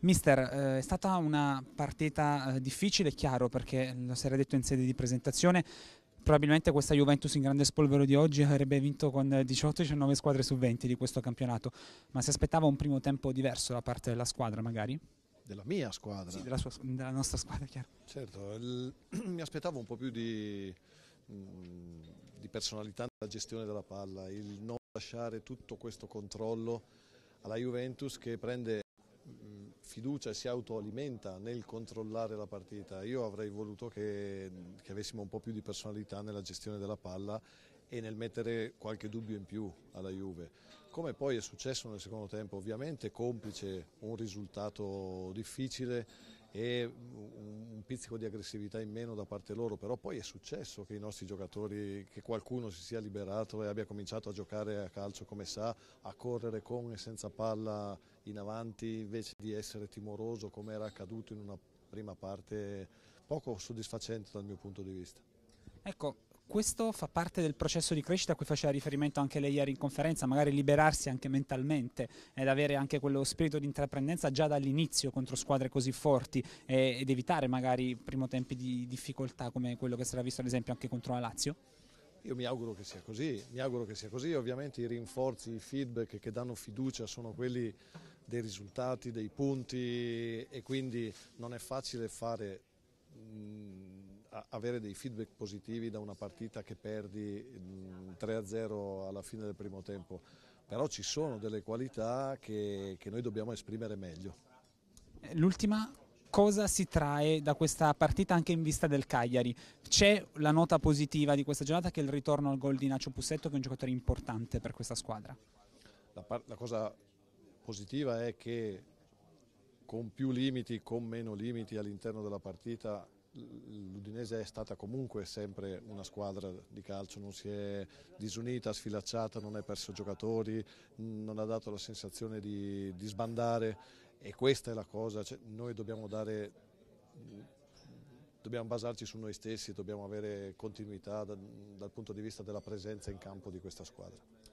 Mister, eh, è stata una partita eh, difficile, chiaro, perché lo si era detto in sede di presentazione, probabilmente questa Juventus in grande spolvero di oggi avrebbe vinto con 18-19 squadre su 20 di questo campionato, ma si aspettava un primo tempo diverso da parte della squadra magari? Della mia squadra? Sì, della, sua, della nostra squadra, chiaro. Certo, il, mi aspettavo un po' più di, mm, di personalità nella gestione della palla, il non lasciare tutto questo controllo alla Juventus che prende sfiducia e si autoalimenta nel controllare la partita. Io avrei voluto che, che avessimo un po' più di personalità nella gestione della palla e nel mettere qualche dubbio in più alla Juve. Come poi è successo nel secondo tempo, ovviamente complice un risultato difficile e un pizzico di aggressività in meno da parte loro, però poi è successo che i nostri giocatori, che qualcuno si sia liberato e abbia cominciato a giocare a calcio come sa, a correre con e senza palla in avanti invece di essere timoroso come era accaduto in una prima parte poco soddisfacente dal mio punto di vista. Ecco, questo fa parte del processo di crescita a cui faceva riferimento anche lei ieri in conferenza, magari liberarsi anche mentalmente ed avere anche quello spirito di intraprendenza già dall'inizio contro squadre così forti ed evitare magari primo tempi di difficoltà come quello che sarà visto ad esempio anche contro la Lazio? Io mi auguro che sia così, mi auguro che sia così, ovviamente i rinforzi, i feedback che danno fiducia sono quelli dei risultati, dei punti e quindi non è facile fare mm, avere dei feedback positivi da una partita che perdi 3-0 mm, alla fine del primo tempo, però ci sono delle qualità che, che noi dobbiamo esprimere meglio. Eh, l'ultima cosa si trae da questa partita anche in vista del Cagliari? C'è la nota positiva di questa giornata che è il ritorno al gol di Nacio Pussetto che è un giocatore importante per questa squadra? La, la cosa positiva è che con più limiti, con meno limiti all'interno della partita l'Udinese è stata comunque sempre una squadra di calcio, non si è disunita, sfilacciata, non ha perso giocatori, non ha dato la sensazione di, di sbandare e questa è la cosa, cioè, noi dobbiamo dare dobbiamo basarci su noi stessi, dobbiamo avere continuità dal punto di vista della presenza in campo di questa squadra.